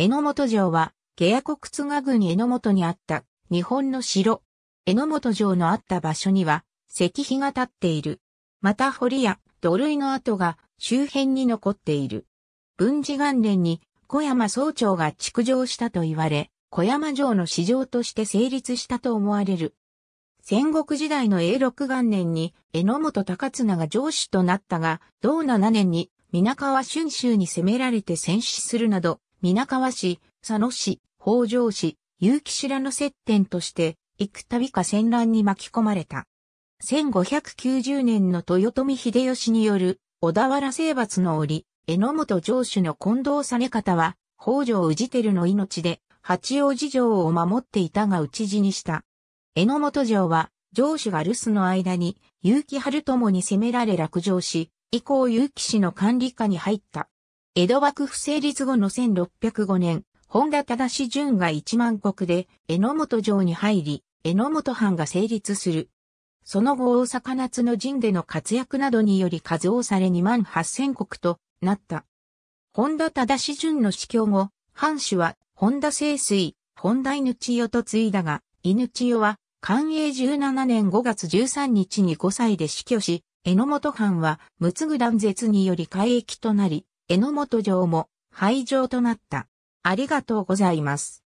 榎本城は、下野国津賀郡榎本にあった日本の城。榎本城のあった場所には石碑が立っている。また堀や土塁の跡が周辺に残っている。文治元年に小山総長が築城したと言われ、小山城の市場として成立したと思われる。戦国時代の永禄元年に榎本高綱が城主となったが、同七年に皆川春秋に攻められて戦死するなど、皆川市、佐野市、北条市、結城らの接点として、幾度か戦乱に巻き込まれた。1590年の豊臣秀吉による小田原征伐の折、榎本城主の近藤実方は、北条氏照の命で八王子城を守っていたが討ち死にした。榎本城は、城主が留守の間に、結城春友に攻められ落城し、以降結城氏の管理下に入った。江戸幕府成立後の1605年、本田忠順が一万国で、江本城に入り、江本藩が成立する。その後大阪夏の陣での活躍などにより数をされ2万8000国となった。本田忠順の死去後、藩主は本田清水、本田犬千代と継いだが、犬千代は寛永17年5月13日に5歳で死去し、江本藩は、むつぐ断絶により海域となり、榎本城も廃城となった。ありがとうございます。